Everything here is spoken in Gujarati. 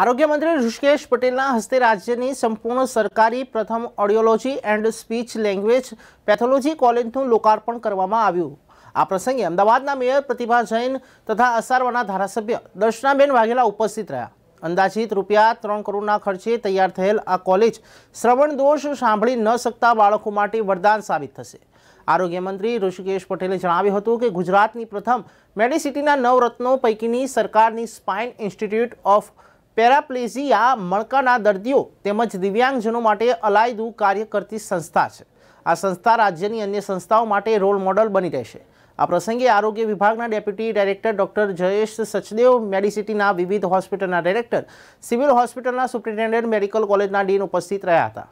આરોગ્ય મંત્રી ઋષિકેશ પટેલના હસ્તે રાજ્યની સંપૂર્ણ સરકારી પ્રથમ audiology and speech language pathology કોલેજનું લોકાર્પણ કરવામાં આવ્યું આ પ્રસંગે અમદાવાદના મેયર પ્રતિભા જૈન તથા અસારવાના ધારાસભ્ય દર્શનાબેન વાઘેલા ઉપસ્થિત રહ્યા અંદાજિત રૂપિયા ત્રણ કરોડના ખર્ચે તૈયાર થયેલ આ કોલેજ શ્રવણ દોષ સાંભળી ન શકતા બાળકો માટે વરદાન સાબિત થશે આરોગ્ય મંત્રી ઋષિકેશ પટેલે જણાવ્યું હતું કે ગુજરાતની પ્રથમ મેડિસિટીના નવરત્નો પૈકીની સરકારની સ્પાઇન ઇન્સ્ટિટ્યૂટ ઓફ પેરાપ્લેઝિયા મણકાના દર્દીઓ તેમજ દિવ્યાંગજનો માટે અલાયદુ કાર્ય કરતી સંસ્થા છે આ સંસ્થા રાજ્યની અન્ય સંસ્થાઓ માટે રોલ મોડલ બની રહેશે આ પ્રસંગે આરોગ્ય વિભાગના deputy director doctor Jayesh Sachdev મેડિસિટીના વિવિધ હોસ્પિટલના ડાયરેક્ટર સિવિલ હોસ્પિટલના સુપ્રિન્ટેન્ડન્ટ મેડિકલ કોલેજના ડીન ઉપસ્થિત રહ્યા હતા